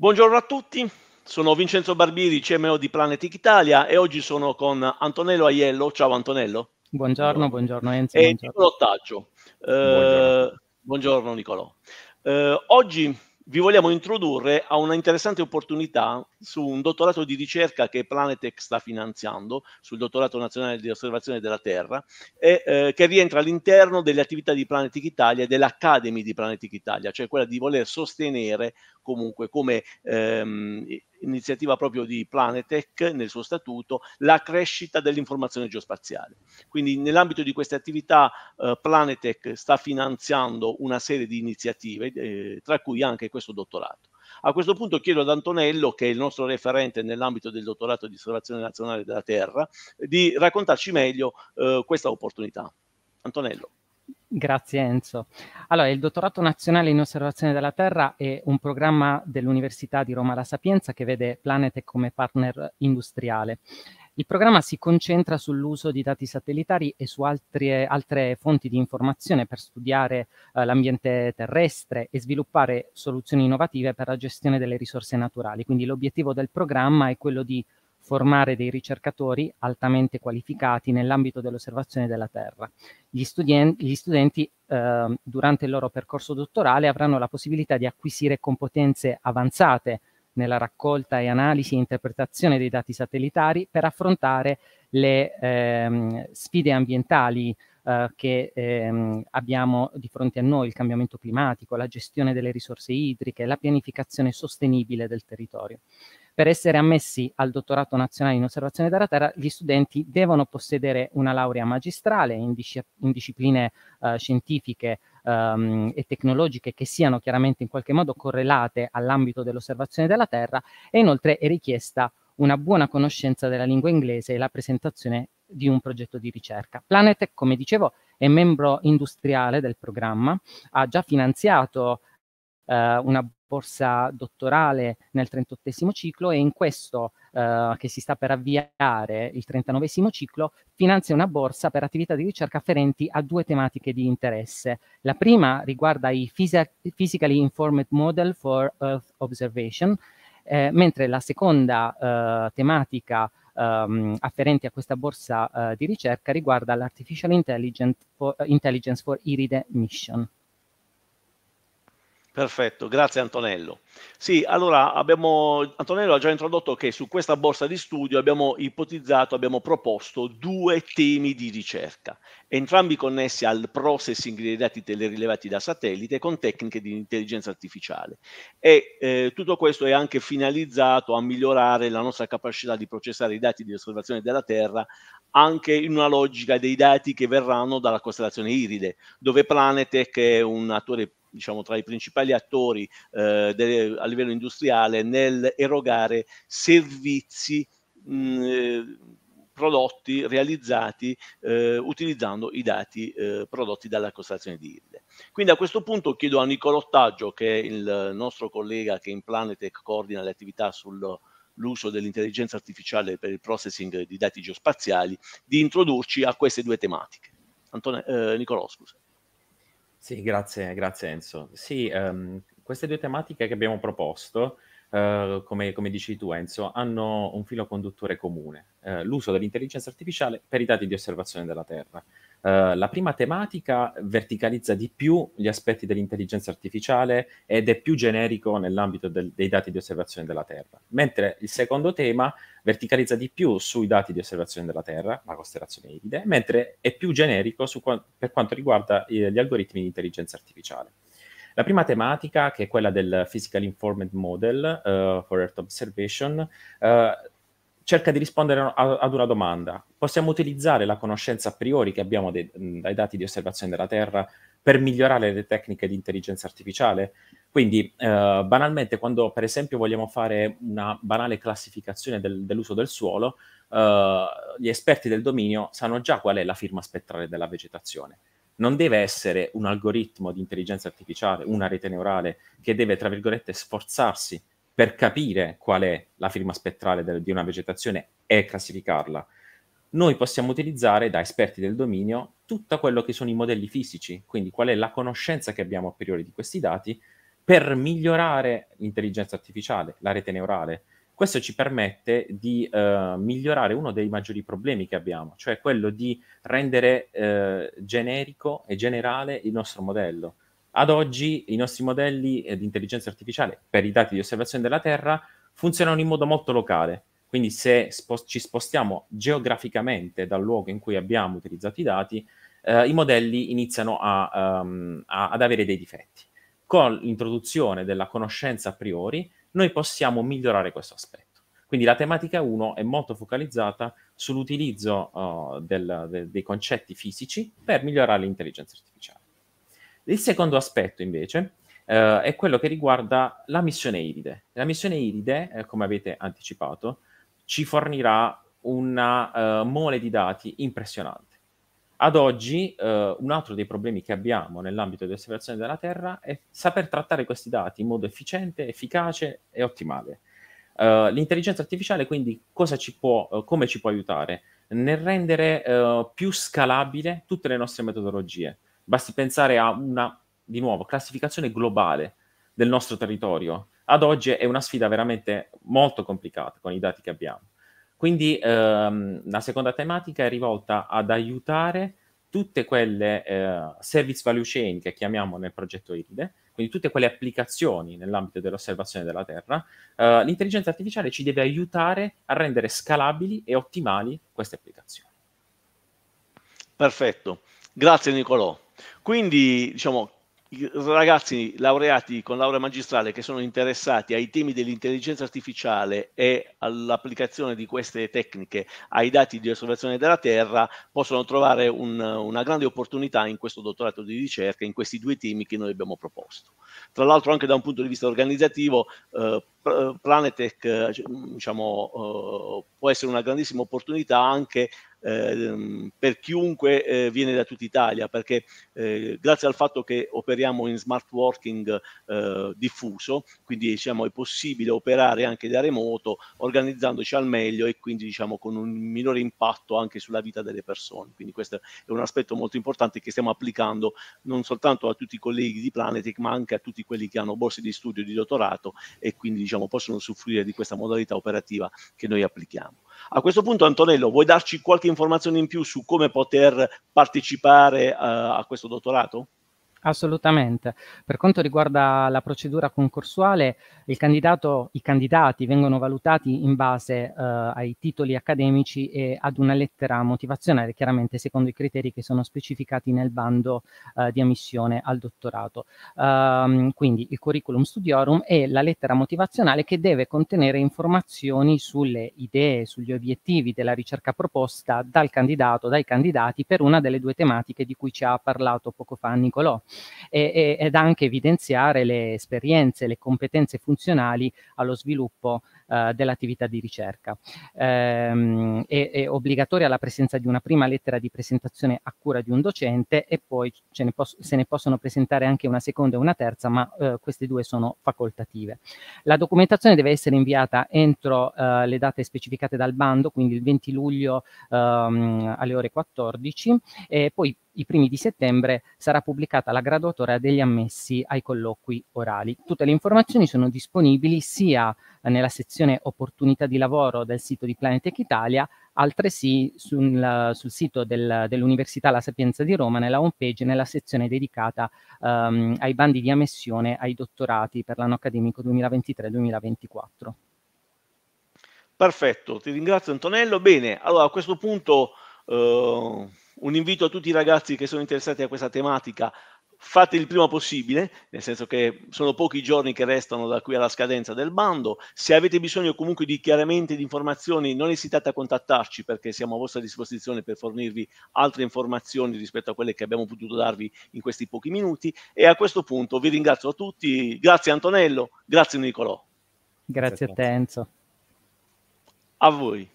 Buongiorno a tutti, sono Vincenzo Barbieri, CMO di Planetic Italia e oggi sono con Antonello Aiello. Ciao Antonello. Buongiorno, buongiorno Enzo. E buongiorno. Nicolò Taggio. Buongiorno. Eh, buongiorno Nicolò. Eh, oggi vi vogliamo introdurre a una interessante opportunità su un dottorato di ricerca che Planetech sta finanziando, sul dottorato nazionale di osservazione della Terra, e, eh, che rientra all'interno delle attività di Planetech Italia e dell'Academy di Planetech Italia, cioè quella di voler sostenere comunque come ehm, iniziativa proprio di Planetech nel suo statuto, la crescita dell'informazione geospaziale. Quindi nell'ambito di queste attività eh, Planetech sta finanziando una serie di iniziative, eh, tra cui anche questo dottorato. A questo punto chiedo ad Antonello, che è il nostro referente nell'ambito del dottorato di osservazione nazionale della Terra, di raccontarci meglio eh, questa opportunità. Antonello. Grazie Enzo. Allora, il dottorato nazionale in osservazione della Terra è un programma dell'Università di Roma La Sapienza che vede Planete come partner industriale. Il programma si concentra sull'uso di dati satellitari e su altre, altre fonti di informazione per studiare eh, l'ambiente terrestre e sviluppare soluzioni innovative per la gestione delle risorse naturali. Quindi l'obiettivo del programma è quello di formare dei ricercatori altamente qualificati nell'ambito dell'osservazione della Terra. Gli, studien- gli studenti eh, durante il loro percorso dottorale avranno la possibilità di acquisire competenze avanzate nella raccolta e analisi e interpretazione dei dati satellitari per affrontare le ehm, sfide ambientali eh, che ehm, abbiamo di fronte a noi, il cambiamento climatico, la gestione delle risorse idriche, la pianificazione sostenibile del territorio. Per essere ammessi al dottorato nazionale in osservazione della Terra, gli studenti devono possedere una laurea magistrale in, disci- in discipline uh, scientifiche um, e tecnologiche che siano chiaramente in qualche modo correlate all'ambito dell'osservazione della Terra e inoltre è richiesta una buona conoscenza della lingua inglese e la presentazione di un progetto di ricerca. Planet, come dicevo, è membro industriale del programma, ha già finanziato eh, una borsa dottorale nel 38 ciclo e in questo eh, che si sta per avviare il 39 ciclo finanzia una borsa per attività di ricerca afferenti a due tematiche di interesse. La prima riguarda i Phys- Physically Informed Model for Earth Observation, eh, mentre la seconda eh, tematica um, ehm, afferente a questa borsa eh, di ricerca riguarda l'Artificial Intelligence for, Intelligence for Iride Mission. Perfetto, grazie Antonello. Sì, allora abbiamo, Antonello ha già introdotto che su questa borsa di studio abbiamo ipotizzato, abbiamo proposto due temi di ricerca, entrambi connessi al processing dei dati telerilevati da satellite con tecniche di intelligenza artificiale. E eh, tutto questo è anche finalizzato a migliorare la nostra capacità di processare i dati di osservazione della Terra anche in una logica dei dati che verranno dalla costellazione Iride, dove Planetech è un attore diciamo, tra i principali attori eh, de, a livello industriale nel erogare servizi mh, eh, prodotti realizzati eh, utilizzando i dati eh, prodotti dalla costruzione di Hilde. Quindi a questo punto chiedo a Nicolo Taggio, che è il nostro collega che in Planetech coordina le attività sull'uso dell'intelligenza artificiale per il processing di dati geospaziali, di introdurci a queste due tematiche. Antone, eh, Nicolò, scusa. Sì, grazie, grazie Enzo. Sì, ehm, queste due tematiche che abbiamo proposto, eh, come, come dici tu Enzo, hanno un filo conduttore comune, eh, l'uso dell'intelligenza artificiale per i dati di osservazione della Terra. Eh, la prima tematica verticalizza di più gli aspetti dell'intelligenza artificiale ed è più generico nell'ambito del, dei dati di osservazione della Terra, mentre il secondo tema verticalizza di più sui dati di osservazione della Terra, la costellazione iride, mentre è più generico su, per quanto riguarda eh, gli algoritmi di intelligenza artificiale. La prima tematica, che è quella del Physical Informed Model uh, for Earth Observation, uh, cerca di rispondere a, ad una domanda. Possiamo utilizzare la conoscenza a priori che abbiamo de, dai dati di osservazione della Terra per migliorare le tecniche di intelligenza artificiale? Quindi, eh, banalmente, quando per esempio vogliamo fare una banale classificazione del, dell'uso del suolo, eh, gli esperti del dominio sanno già qual è la firma spettrale della vegetazione non deve essere un algoritmo di intelligenza artificiale, una rete neurale che deve, tra virgolette, sforzarsi per capire qual è la firma spettrale del, di una vegetazione e classificarla. Noi possiamo utilizzare da esperti del dominio tutto quello che sono i modelli fisici, quindi qual è la conoscenza che abbiamo a priori di questi dati per migliorare l'intelligenza artificiale, la rete neurale. Questo ci permette di eh, migliorare uno dei maggiori problemi che abbiamo, cioè quello di rendere eh, generico e generale il nostro modello ad oggi i nostri modelli eh, di intelligenza artificiale per i dati di osservazione della Terra funzionano in modo molto locale, quindi se spost- ci spostiamo geograficamente dal luogo in cui abbiamo utilizzato i dati, eh, i modelli iniziano a, um, a, ad avere dei difetti. Con l'introduzione della conoscenza a priori, noi possiamo migliorare questo aspetto. Quindi la tematica 1 è molto focalizzata sull'utilizzo uh, del, de, dei concetti fisici per migliorare l'intelligenza artificiale. Il secondo aspetto, invece, eh, è quello che riguarda la missione Iride. La missione Iride, eh, come avete anticipato, ci fornirà una eh, mole di dati impressionante. Ad oggi, eh, un altro dei problemi che abbiamo nell'ambito di osservazione della Terra è saper trattare questi dati in modo efficiente, efficace e ottimale. Eh, l'intelligenza artificiale, quindi, ci può, eh, come ci può aiutare? Nel rendere più scalabile tutte le nostre metodologie Basti pensare a una, di nuovo, classificazione globale del nostro territorio. Ad oggi è una sfida veramente molto complicata con i dati che abbiamo. Quindi ehm, la seconda tematica è rivolta ad aiutare tutte quelle eh, service value chain che chiamiamo nel progetto IRIDE, quindi tutte quelle applicazioni nell'ambito dell'osservazione della Terra, eh, l'intelligenza artificiale ci deve aiutare a rendere scalabili e ottimali queste applicazioni. Perfetto, grazie Nicolò. Quindi, diciamo, ragazzi laureati con laurea magistrale che sono interessati ai temi dell'intelligenza artificiale e all'applicazione di queste tecniche ai dati di osservazione della Terra possono trovare un, una grande opportunità in questo dottorato di ricerca, in questi due temi che noi abbiamo proposto. Tra l'altro anche da un punto di vista organizzativo eh, Planetech eh, diciamo, eh, può essere una grandissima opportunità anche Ehm, per chiunque eh, viene da tutta Italia, perché eh, grazie al fatto che operiamo in smart working eh, diffuso, quindi diciamo, è possibile operare anche da remoto, organizzandoci al meglio e quindi diciamo, con un minore impatto anche sulla vita delle persone. Quindi questo è un aspetto molto importante che stiamo applicando non soltanto a tutti i colleghi di Planetic, ma anche a tutti quelli che hanno borse di studio di dottorato e quindi diciamo, possono soffrire di questa modalità operativa che noi applichiamo. A questo punto, Antonello, vuoi darci qualche informazione in più su come poter partecipare uh, a questo dottorato? Assolutamente. Per quanto riguarda la procedura concorsuale, i candidati vengono valutati in base eh, ai titoli accademici e ad una lettera motivazionale, chiaramente secondo i criteri che sono specificati nel bando eh, di ammissione al dottorato. Um, quindi il curriculum studiorum e la lettera motivazionale che deve contenere informazioni sulle idee, sugli obiettivi della ricerca proposta dal candidato, dai candidati per una delle due tematiche di cui ci ha parlato poco fa Nicolò e, e, ed anche evidenziare le esperienze, le competenze funzionali allo sviluppo eh, dell'attività di ricerca. Ehm, è, è, obbligatoria la presenza di una prima lettera di presentazione a cura di un docente e poi ne se ne possono presentare anche una seconda e una terza, ma eh, queste due sono facoltative. La documentazione deve essere inviata entro eh, le date specificate dal bando, quindi il 20 luglio ehm, alle ore 14 e poi i primi di settembre sarà pubblicata la graduatoria degli ammessi ai colloqui orali. Tutte le informazioni sono disponibili sia nella sezione opportunità di lavoro del sito di Planetech Italia, altresì sul, sul sito del, dell'Università La Sapienza di Roma, nella homepage, nella sezione dedicata um, ai bandi di ammissione ai dottorati per l'anno accademico 2023-2024. Perfetto, ti ringrazio Antonello. Bene, allora a questo punto eh, un invito a tutti i ragazzi che sono interessati a questa tematica fate il prima possibile, nel senso che sono pochi giorni che restano da qui alla scadenza del bando. Se avete bisogno comunque di chiarimenti di informazioni, non esitate a contattarci perché siamo a vostra disposizione per fornirvi altre informazioni rispetto a quelle che abbiamo potuto darvi in questi pochi minuti. E a questo punto vi ringrazio a tutti. Grazie Antonello, grazie Nicolò. Grazie a te Enzo. A voi.